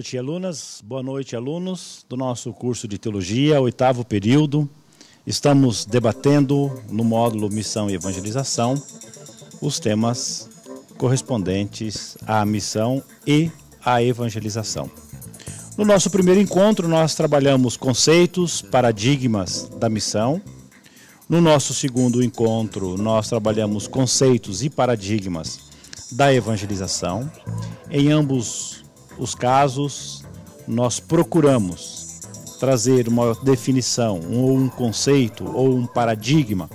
noite, alunas. Boa noite, alunos do nosso curso de Teologia, oitavo período. Estamos debatendo no módulo Missão e Evangelização os temas correspondentes à missão e à evangelização. No nosso primeiro encontro, nós trabalhamos conceitos, paradigmas da missão. No nosso segundo encontro, nós trabalhamos conceitos e paradigmas da evangelização. Em ambos os casos, nós procuramos trazer uma definição, ou um conceito, ou um paradigma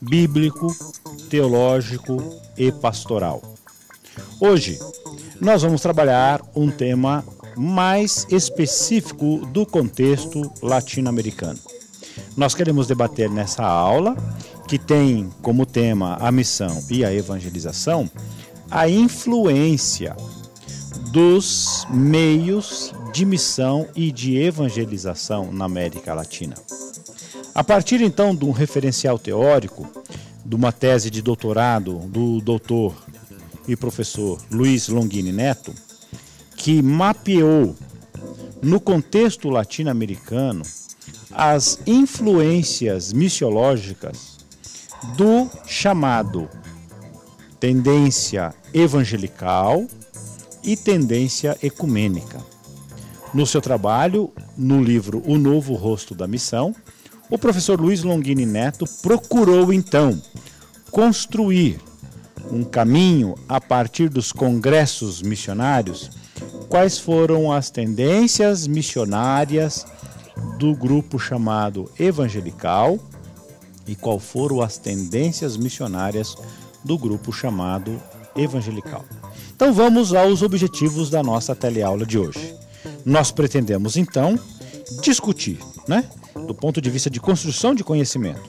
bíblico, teológico e pastoral. Hoje, nós vamos trabalhar um tema mais específico do contexto latino-americano. Nós queremos debater nessa aula, que tem como tema a missão e a evangelização, a influência dos meios de missão e de evangelização na América Latina. A partir então de um referencial teórico, de uma tese de doutorado do doutor e professor Luiz Longini Neto, que mapeou no contexto latino-americano as influências missiológicas do chamado tendência evangelical e tendência ecumênica. No seu trabalho, no livro O Novo Rosto da Missão, o professor Luiz Longini Neto procurou então construir um caminho a partir dos congressos missionários. Quais foram as tendências missionárias do grupo chamado evangelical e qual foram as tendências missionárias do grupo chamado evangelical? Então vamos aos objetivos da nossa teleaula de hoje. Nós pretendemos então discutir, né, do ponto de vista de construção de conhecimento,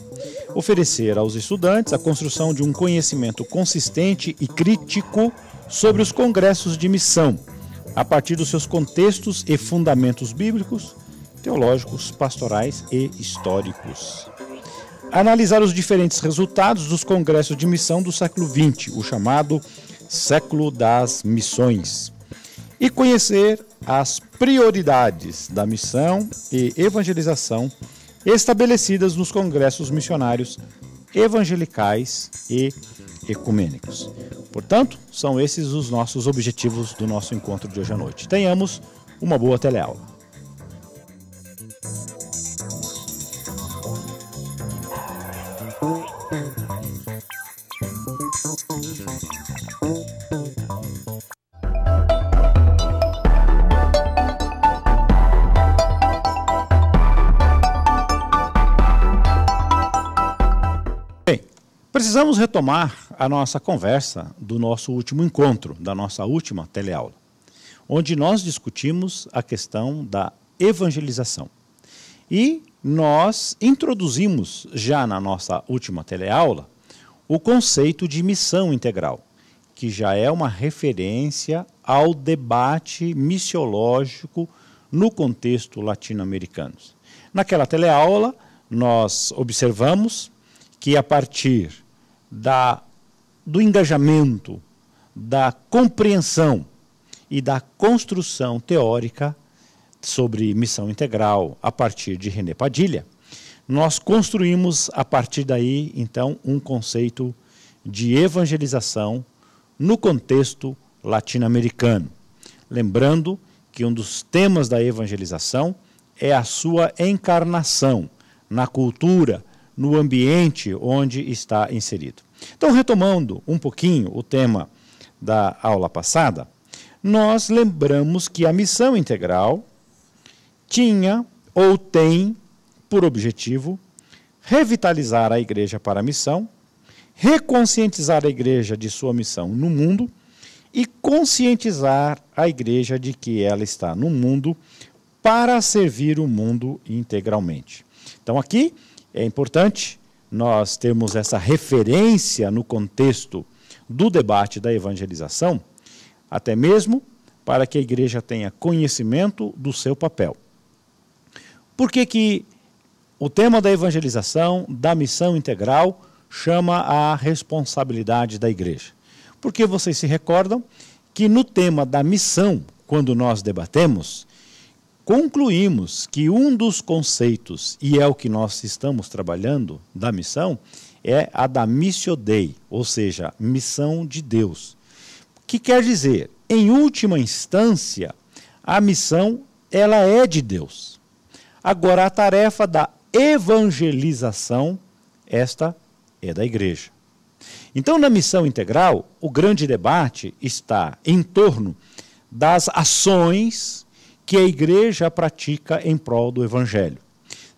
oferecer aos estudantes a construção de um conhecimento consistente e crítico sobre os congressos de missão, a partir dos seus contextos e fundamentos bíblicos, teológicos, pastorais e históricos. Analisar os diferentes resultados dos congressos de missão do século XX, o chamado século das missões, e conhecer as prioridades da missão e evangelização estabelecidas nos congressos missionários evangelicais e ecumênicos. Portanto, são esses os nossos objetivos do nosso encontro de hoje à noite. Tenhamos uma boa teleaula. Precisamos retomar a nossa conversa do nosso último encontro, da nossa última teleaula, onde nós discutimos a questão da evangelização. E nós introduzimos já na nossa última teleaula o conceito de missão integral, que já é uma referência ao debate missiológico no contexto latino-americano. Naquela teleaula, nós observamos que a partir da, do engajamento, da compreensão e da construção teórica sobre missão integral a partir de René Padilha, nós construímos a partir daí, então, um conceito de evangelização no contexto latino-americano. Lembrando que um dos temas da evangelização é a sua encarnação na cultura, no ambiente onde está inserido. Então, retomando um pouquinho o tema da aula passada, nós lembramos que a missão integral tinha ou tem por objetivo revitalizar a igreja para a missão, reconscientizar a igreja de sua missão no mundo e conscientizar a igreja de que ela está no mundo para servir o mundo integralmente. Então aqui é importante nós termos essa referência no contexto do debate da evangelização, até mesmo para que a igreja tenha conhecimento do seu papel. Por que, que o tema da evangelização, da missão integral, chama a responsabilidade da igreja? Porque vocês se recordam que no tema da missão, quando nós debatemos, concluímos que um dos conceitos, e é o que nós estamos trabalhando da missão, é a da Missio Dei, ou seja, missão de Deus. O Que quer dizer, em última instância, a missão ela é de Deus. Agora a tarefa da evangelização esta é da igreja. Então, na missão integral, o grande debate está em torno das ações que a igreja pratica em prol do evangelho.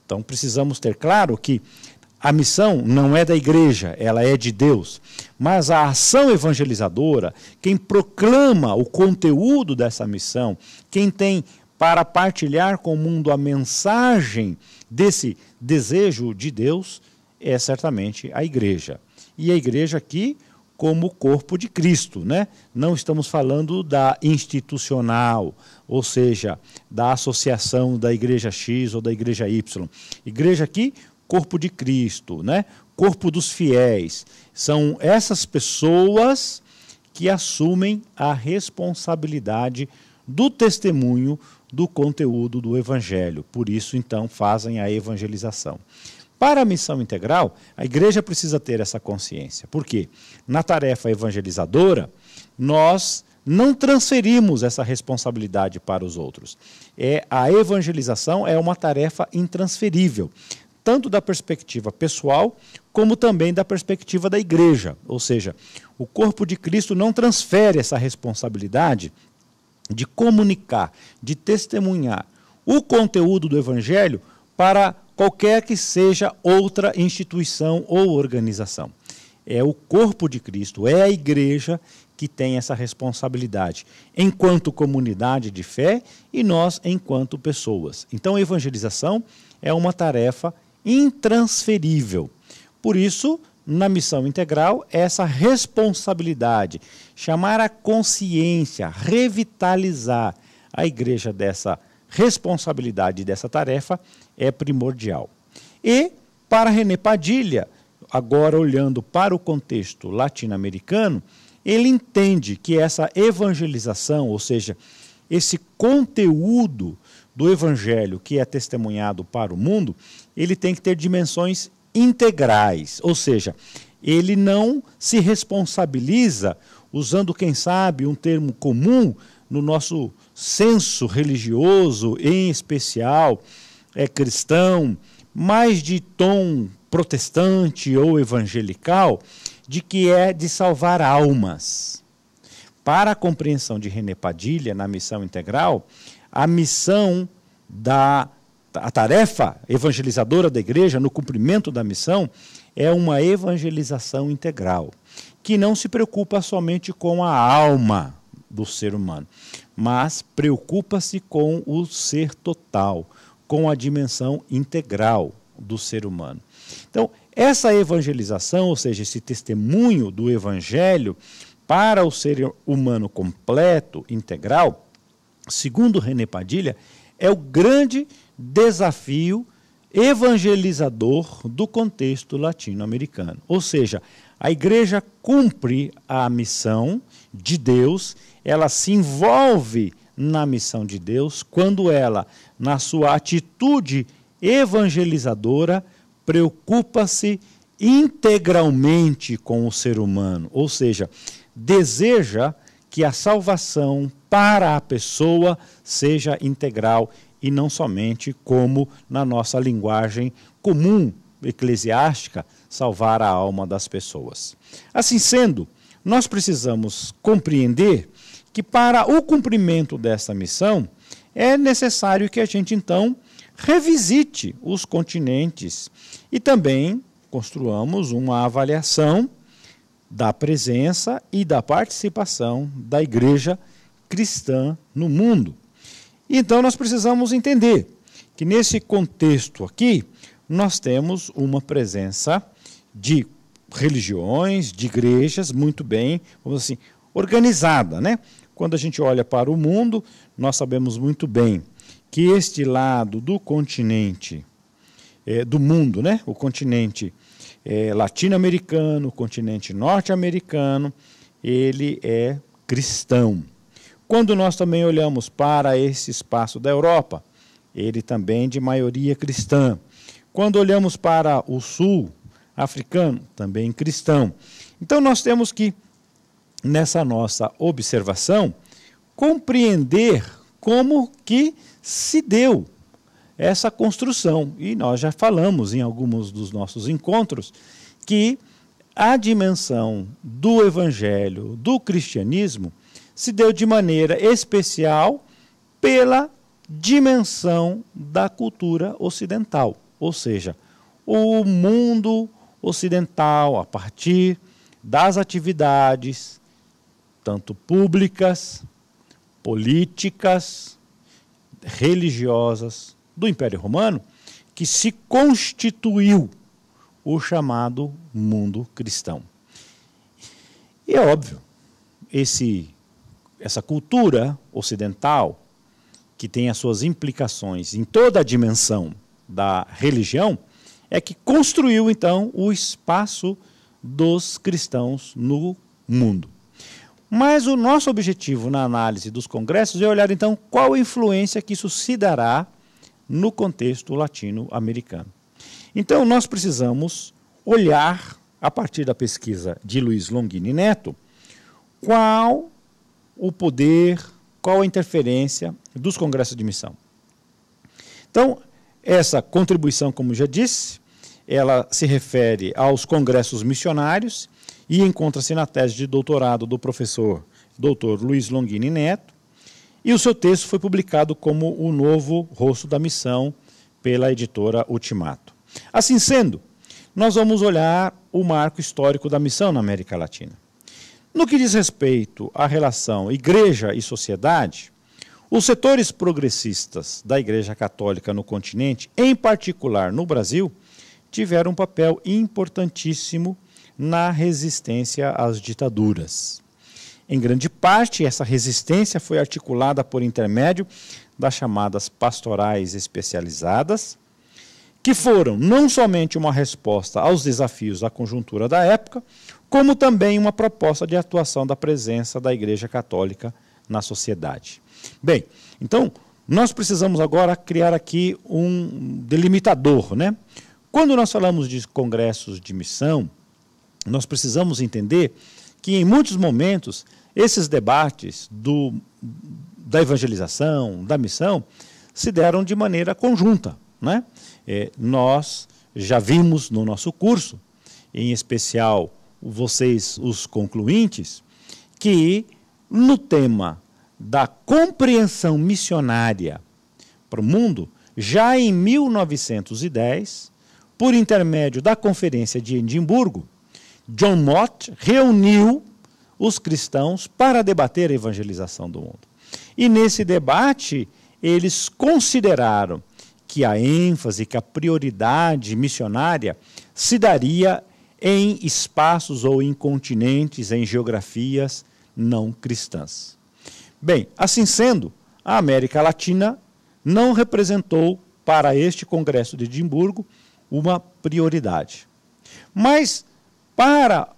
Então precisamos ter claro que a missão não é da igreja, ela é de Deus. Mas a ação evangelizadora, quem proclama o conteúdo dessa missão, quem tem para partilhar com o mundo a mensagem desse desejo de Deus, é certamente a igreja. E a igreja aqui, como corpo de Cristo, né? Não estamos falando da institucional, ou seja, da associação da igreja X ou da igreja Y. Igreja aqui, corpo de Cristo, né? Corpo dos fiéis. São essas pessoas que assumem a responsabilidade do testemunho do conteúdo do evangelho. Por isso, então, fazem a evangelização. Para a missão integral, a igreja precisa ter essa consciência, porque na tarefa evangelizadora, nós não transferimos essa responsabilidade para os outros. É, a evangelização é uma tarefa intransferível, tanto da perspectiva pessoal, como também da perspectiva da igreja. Ou seja, o corpo de Cristo não transfere essa responsabilidade de comunicar, de testemunhar o conteúdo do evangelho para qualquer que seja outra instituição ou organização. É o corpo de Cristo, é a igreja que tem essa responsabilidade, enquanto comunidade de fé e nós enquanto pessoas. Então a evangelização é uma tarefa intransferível. Por isso, na missão integral, é essa responsabilidade, chamar a consciência, revitalizar a igreja dessa responsabilidade, dessa tarefa, é primordial. E, para René Padilha, agora olhando para o contexto latino-americano, ele entende que essa evangelização, ou seja, esse conteúdo do evangelho que é testemunhado para o mundo, ele tem que ter dimensões integrais, ou seja, ele não se responsabiliza usando, quem sabe, um termo comum no nosso senso religioso, em especial é cristão, mais de tom protestante ou evangelical, de que é de salvar almas. Para a compreensão de René Padilha na missão integral, a missão da a tarefa evangelizadora da igreja no cumprimento da missão é uma evangelização integral, que não se preocupa somente com a alma do ser humano, mas preocupa-se com o ser total, com a dimensão integral do ser humano. Então, essa evangelização, ou seja, esse testemunho do evangelho para o ser humano completo, integral, segundo René Padilha, é o grande desafio evangelizador do contexto latino-americano. Ou seja, a igreja cumpre a missão de Deus, ela se envolve na missão de Deus, quando ela, na sua atitude evangelizadora, preocupa-se integralmente com o ser humano, ou seja, deseja que a salvação para a pessoa seja integral e não somente como na nossa linguagem comum eclesiástica, salvar a alma das pessoas. Assim sendo, nós precisamos compreender que para o cumprimento dessa missão é necessário que a gente então revisite os continentes e também construamos uma avaliação da presença e da participação da igreja cristã no mundo. Então nós precisamos entender que nesse contexto aqui nós temos uma presença de religiões, de igrejas muito bem, vamos assim, organizada, né? Quando a gente olha para o mundo, nós sabemos muito bem que este lado do continente, é, do mundo, né? o continente é, latino-americano, o continente norte-americano, ele é cristão. Quando nós também olhamos para esse espaço da Europa, ele também é de maioria cristã. Quando olhamos para o sul africano, também cristão. Então nós temos que nessa nossa observação, compreender como que se deu essa construção. E nós já falamos em alguns dos nossos encontros que a dimensão do evangelho, do cristianismo, se deu de maneira especial pela dimensão da cultura ocidental, ou seja, o mundo ocidental a partir das atividades, tanto públicas, políticas, religiosas do Império Romano, que se constituiu o chamado mundo cristão. E é óbvio, esse, essa cultura ocidental, que tem as suas implicações em toda a dimensão da religião, é que construiu então o espaço dos cristãos no mundo. Mas o nosso objetivo na análise dos congressos é olhar então qual a influência que isso se dará no contexto latino-americano. Então nós precisamos olhar a partir da pesquisa de Luiz Longini Neto qual o poder, qual a interferência dos congressos de missão. Então, essa contribuição, como já disse, ela se refere aos congressos missionários e encontra-se na tese de doutorado do professor Dr. Luiz Longini Neto, e o seu texto foi publicado como O Novo Rosto da Missão pela editora Ultimato. Assim sendo, nós vamos olhar o marco histórico da missão na América Latina. No que diz respeito à relação igreja e sociedade, os setores progressistas da Igreja Católica no continente, em particular no Brasil, tiveram um papel importantíssimo na resistência às ditaduras. Em grande parte, essa resistência foi articulada por intermédio das chamadas pastorais especializadas, que foram não somente uma resposta aos desafios da conjuntura da época, como também uma proposta de atuação da presença da Igreja Católica na sociedade. Bem, então nós precisamos agora criar aqui um delimitador, né? Quando nós falamos de congressos de missão, nós precisamos entender que, em muitos momentos, esses debates do, da evangelização, da missão, se deram de maneira conjunta. Né? É, nós já vimos no nosso curso, em especial vocês, os concluintes, que no tema da compreensão missionária para o mundo, já em 1910, por intermédio da Conferência de Edimburgo, John Mott reuniu os cristãos para debater a evangelização do mundo. E nesse debate, eles consideraram que a ênfase, que a prioridade missionária se daria em espaços ou em continentes, em geografias não cristãs. Bem, assim sendo, a América Latina não representou para este Congresso de Edimburgo uma prioridade. Mas para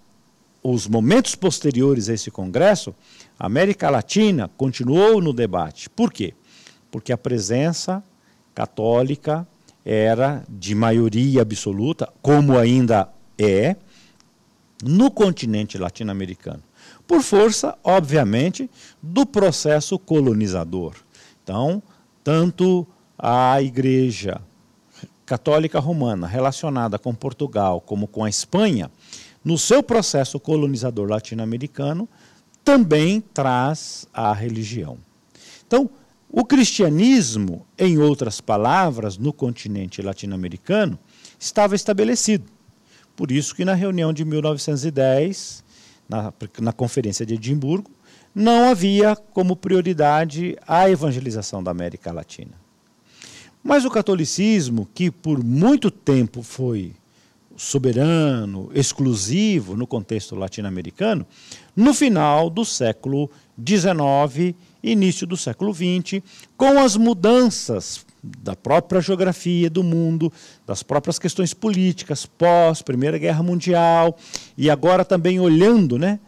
os momentos posteriores a esse congresso, a América Latina continuou no debate. Por quê? Porque a presença católica era de maioria absoluta, como ainda é, no continente latino-americano. Por força, obviamente, do processo colonizador. Então, tanto a Igreja Católica Romana relacionada com Portugal como com a Espanha no seu processo colonizador latino-americano, também traz a religião. Então, o cristianismo, em outras palavras, no continente latino-americano, estava estabelecido. Por isso que na reunião de 1910, na, na Conferência de Edimburgo, não havia como prioridade a evangelização da América Latina. Mas o catolicismo, que por muito tempo foi soberano, exclusivo no contexto latino-americano, no final do século XIX, início do século XX, com as mudanças da própria geografia do mundo, das próprias questões políticas pós Primeira Guerra Mundial e agora também olhando, né,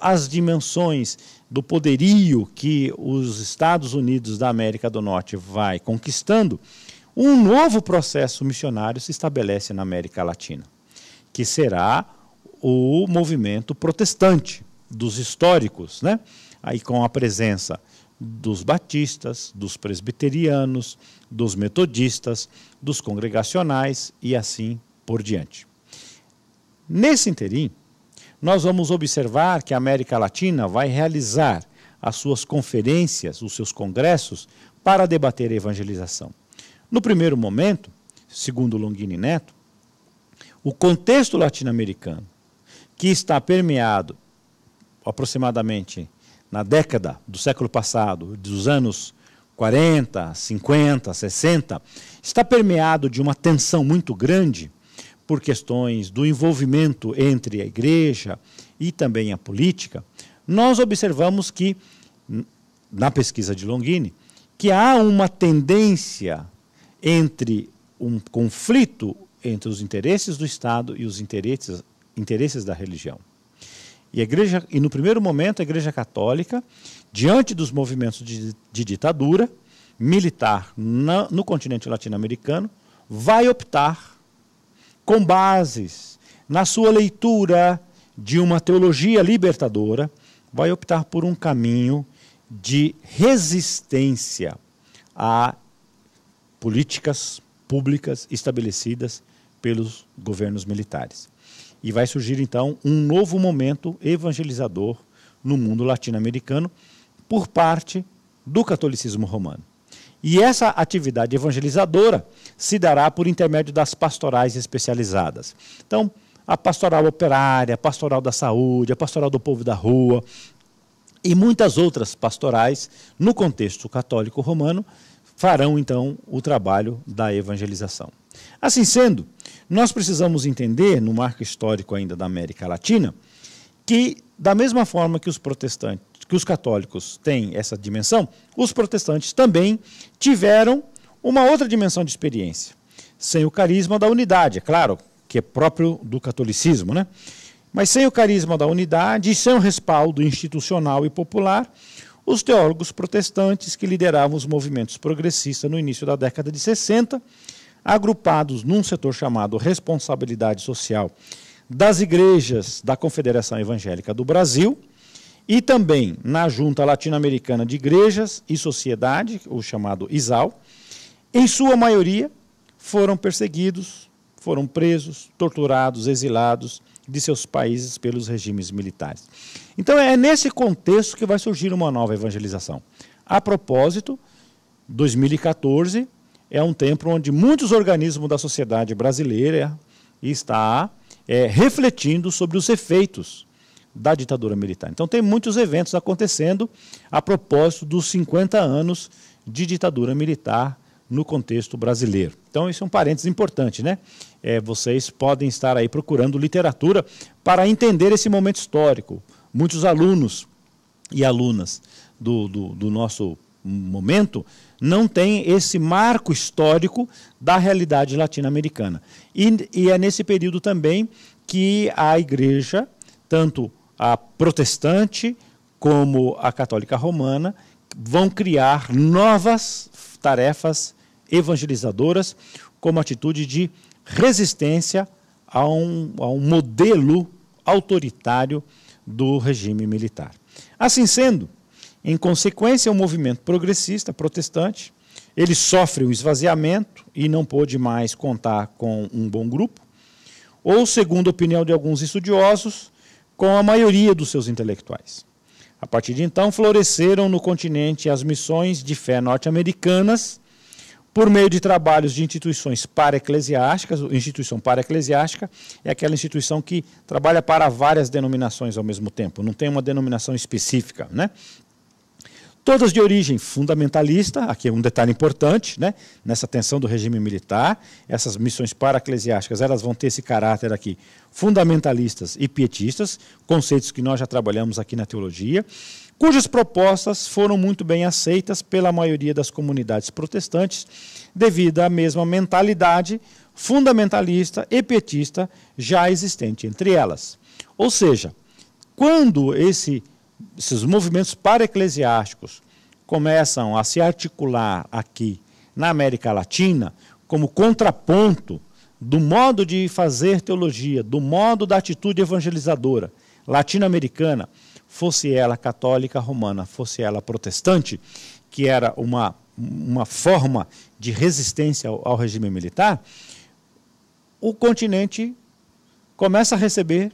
as dimensões do poderio que os Estados Unidos da América do Norte vai conquistando, um novo processo missionário se estabelece na América Latina, que será o movimento protestante dos históricos, né? Aí com a presença dos batistas, dos presbiterianos, dos metodistas, dos congregacionais e assim por diante. Nesse interim, nós vamos observar que a América Latina vai realizar as suas conferências, os seus congressos para debater a evangelização. No primeiro momento, segundo Longini Neto, o contexto latino-americano, que está permeado aproximadamente na década do século passado, dos anos 40, 50, 60, está permeado de uma tensão muito grande por questões do envolvimento entre a igreja e também a política. Nós observamos que, na pesquisa de Longini, que há uma tendência entre um conflito entre os interesses do Estado e os interesses, interesses da religião. E, a igreja, e no primeiro momento, a Igreja Católica, diante dos movimentos de, de ditadura militar na, no continente latino-americano, vai optar, com bases na sua leitura de uma teologia libertadora, vai optar por um caminho de resistência à políticas públicas estabelecidas pelos governos militares. E vai surgir então um novo momento evangelizador no mundo latino-americano por parte do catolicismo romano. E essa atividade evangelizadora se dará por intermédio das pastorais especializadas. Então, a pastoral operária, a pastoral da saúde, a pastoral do povo da rua e muitas outras pastorais no contexto católico romano farão então o trabalho da evangelização. Assim sendo, nós precisamos entender, no marco histórico ainda da América Latina, que da mesma forma que os protestantes, que os católicos têm essa dimensão, os protestantes também tiveram uma outra dimensão de experiência, sem o carisma da unidade, é claro, que é próprio do catolicismo, né? Mas sem o carisma da unidade e sem o respaldo institucional e popular, os teólogos protestantes que lideravam os movimentos progressistas no início da década de 60, agrupados num setor chamado Responsabilidade Social das Igrejas da Confederação Evangélica do Brasil e também na Junta Latino-Americana de Igrejas e Sociedade, o chamado ISAL, em sua maioria foram perseguidos foram presos, torturados, exilados de seus países pelos regimes militares. Então é nesse contexto que vai surgir uma nova evangelização. A propósito, 2014 é um tempo onde muitos organismos da sociedade brasileira está é, refletindo sobre os efeitos da ditadura militar. Então tem muitos eventos acontecendo a propósito dos 50 anos de ditadura militar no contexto brasileiro. Então, isso é um parênteses importante, né? É, vocês podem estar aí procurando literatura para entender esse momento histórico. Muitos alunos e alunas do, do, do nosso momento não têm esse marco histórico da realidade latino-americana. E, e é nesse período também que a igreja, tanto a protestante como a católica romana, vão criar novas tarefas evangelizadoras como atitude de resistência a um, a um modelo autoritário do regime militar. Assim sendo, em consequência, o é movimento progressista protestante ele sofre um esvaziamento e não pôde mais contar com um bom grupo, ou, segundo a opinião de alguns estudiosos, com a maioria dos seus intelectuais. A partir de então, floresceram no continente as missões de fé norte-americanas, por meio de trabalhos de instituições para-eclesiásticas. Instituição para-eclesiástica é aquela instituição que trabalha para várias denominações ao mesmo tempo, não tem uma denominação específica. Né? Todas de origem fundamentalista, aqui é um detalhe importante, né? nessa tensão do regime militar, essas missões para-eclesiásticas elas vão ter esse caráter aqui fundamentalistas e pietistas, conceitos que nós já trabalhamos aqui na teologia cujas propostas foram muito bem aceitas pela maioria das comunidades protestantes, devido à mesma mentalidade fundamentalista e petista já existente entre elas. Ou seja, quando esse, esses movimentos para-eclesiásticos começam a se articular aqui na América Latina, como contraponto do modo de fazer teologia, do modo da atitude evangelizadora latino-americana, fosse ela católica romana, fosse ela protestante, que era uma, uma forma de resistência ao, ao regime militar, o continente começa a receber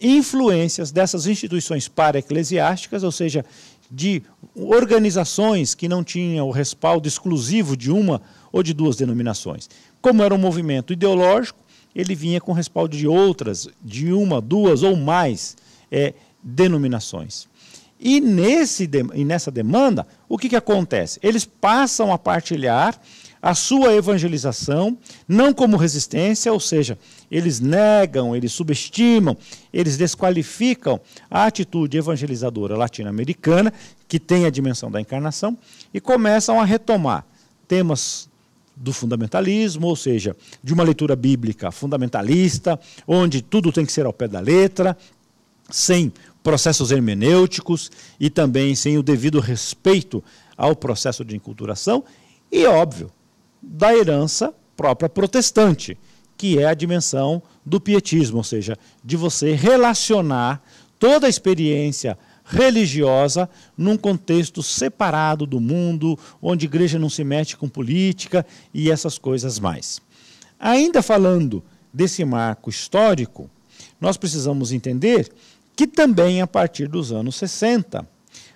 influências dessas instituições para-eclesiásticas, ou seja, de organizações que não tinham o respaldo exclusivo de uma ou de duas denominações. Como era um movimento ideológico, ele vinha com respaldo de outras, de uma, duas ou mais é, denominações. E, nesse, e nessa demanda, o que, que acontece? Eles passam a partilhar a sua evangelização, não como resistência, ou seja, eles negam, eles subestimam, eles desqualificam a atitude evangelizadora latino-americana, que tem a dimensão da encarnação, e começam a retomar temas do fundamentalismo, ou seja, de uma leitura bíblica fundamentalista, onde tudo tem que ser ao pé da letra, sem processos hermenêuticos e também sem o devido respeito ao processo de enculturação e, óbvio, da herança própria protestante, que é a dimensão do pietismo, ou seja, de você relacionar toda a experiência religiosa num contexto separado do mundo, onde a igreja não se mete com política e essas coisas mais. Ainda falando desse marco histórico, nós precisamos entender que também a partir dos anos 60.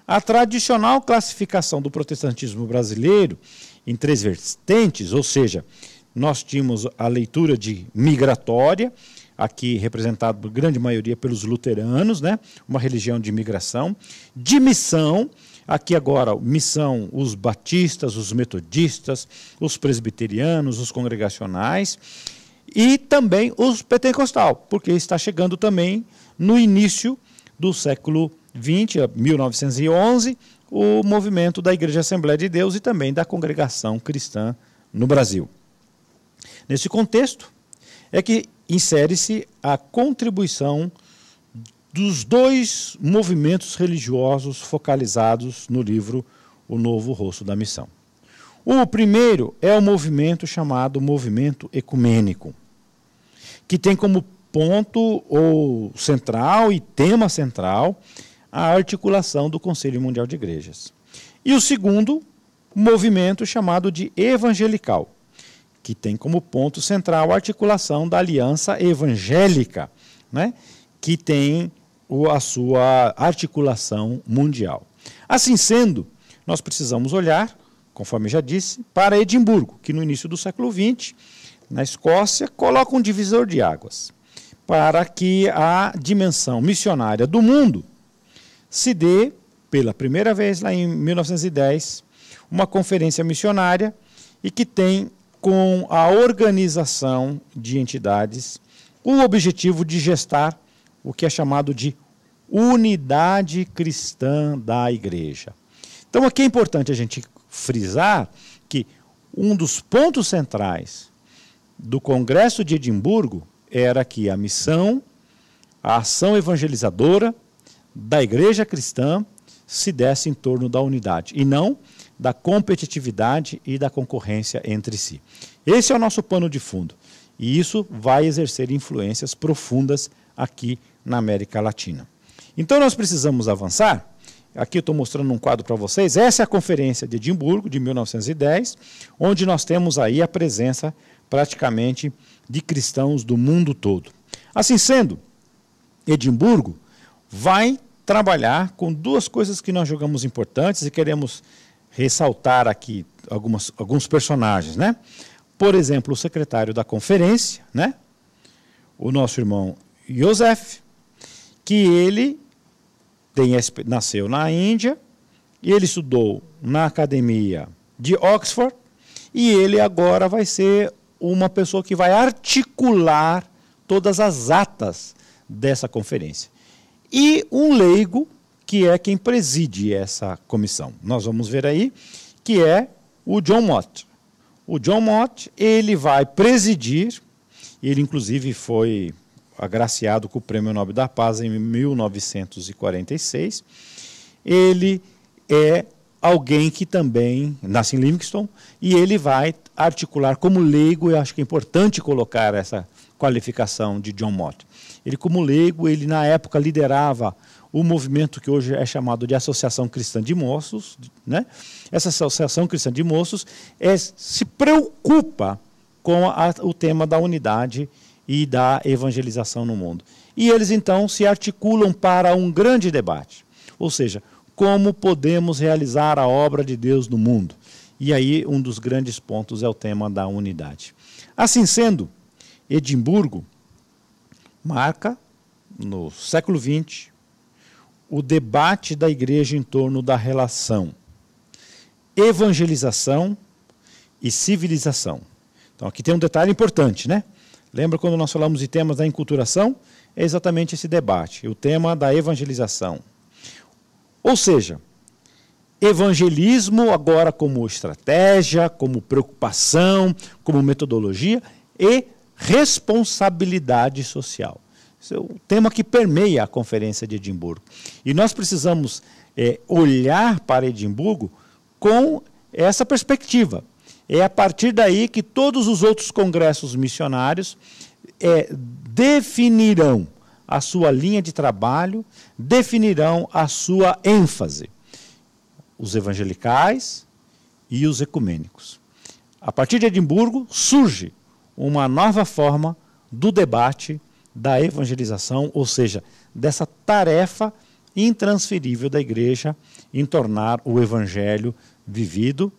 A tradicional classificação do protestantismo brasileiro em três vertentes, ou seja, nós tínhamos a leitura de migratória, aqui representado por grande maioria pelos luteranos, né? uma religião de imigração, de missão, aqui agora missão os batistas, os metodistas, os presbiterianos, os congregacionais, e também os pentecostal, porque está chegando também no início do século 20, 1911, eh, o movimento da Igreja Assembleia de Deus e também da congregação cristã no Brasil. Nesse contexto, é que insere-se a contribuição dos dois movimentos religiosos focalizados no livro O Novo Rosto da Missão. O primeiro é o movimento chamado movimento ecumênico, que tem como ponto ou central e tema central a articulação do Conselho Mundial de Igrejas. E o segundo movimento chamado de evangelical, que tem como ponto central a articulação da aliança evangélica, né, que tem a sua articulação mundial. Assim sendo, nós precisamos olhar, conforme já disse, para Edimburgo, que no início do século XX na Escócia, coloca um divisor de águas para que a dimensão missionária do mundo se dê, pela primeira vez lá em 1910, uma conferência missionária e que tem com a organização de entidades o objetivo de gestar o que é chamado de unidade cristã da igreja. Então aqui é importante a gente frisar que um dos pontos centrais do Congresso de Edimburgo era que a missão, a ação evangelizadora da igreja cristã se desse em torno da unidade e não da competitividade e da concorrência entre si. Esse é o nosso pano de fundo e isso vai exercer influências profundas aqui na América Latina. Então nós precisamos avançar. Aqui eu estou mostrando um quadro para vocês. Essa é a conferência de Edimburgo de 1910, onde nós temos aí a presença praticamente de cristãos do mundo todo. Assim sendo, Edimburgo vai trabalhar com duas coisas que nós julgamos importantes e queremos ressaltar aqui algumas, alguns personagens, né? Por exemplo, o secretário da conferência, né? O nosso irmão Joseph, que ele tem, nasceu na Índia e ele estudou na academia de Oxford e ele agora vai ser uma pessoa que vai articular todas as atas dessa conferência. E um leigo, que é quem preside essa comissão. Nós vamos ver aí, que é o John Mott. O John Mott, ele vai presidir, ele inclusive foi agraciado com o Prêmio Nobel da Paz em 1946. Ele é alguém que também nasce em Livingston e ele vai articular como leigo, eu acho que é importante colocar essa qualificação de John Mott. Ele como leigo, ele na época liderava o movimento que hoje é chamado de Associação Cristã de Moços, né? Essa Associação Cristã de Moços é, se preocupa com a, o tema da unidade e da evangelização no mundo. E eles então se articulam para um grande debate. Ou seja, como podemos realizar a obra de Deus no mundo. E aí, um dos grandes pontos é o tema da unidade. Assim sendo, Edimburgo marca, no século XX, o debate da igreja em torno da relação evangelização e civilização. Então, aqui tem um detalhe importante, né? Lembra quando nós falamos de temas da enculturação? É exatamente esse debate, o tema da evangelização. Ou seja, evangelismo agora como estratégia, como preocupação, como metodologia e responsabilidade social. Esse é o tema que permeia a Conferência de Edimburgo. E nós precisamos é, olhar para Edimburgo com essa perspectiva. É a partir daí que todos os outros congressos missionários é, definirão a sua linha de trabalho, definirão a sua ênfase, os evangelicais e os ecumênicos. A partir de Edimburgo surge uma nova forma do debate da evangelização, ou seja, dessa tarefa intransferível da igreja em tornar o evangelho vivido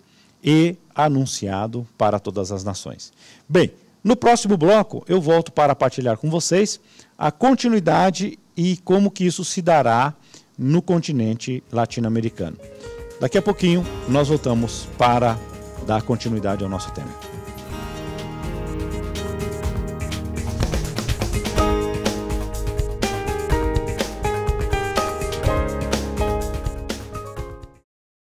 e anunciado para todas as nações. Bem, no próximo bloco, eu volto para partilhar com vocês a continuidade e como que isso se dará no continente latino-americano. Daqui a pouquinho, nós voltamos para dar continuidade ao nosso tema.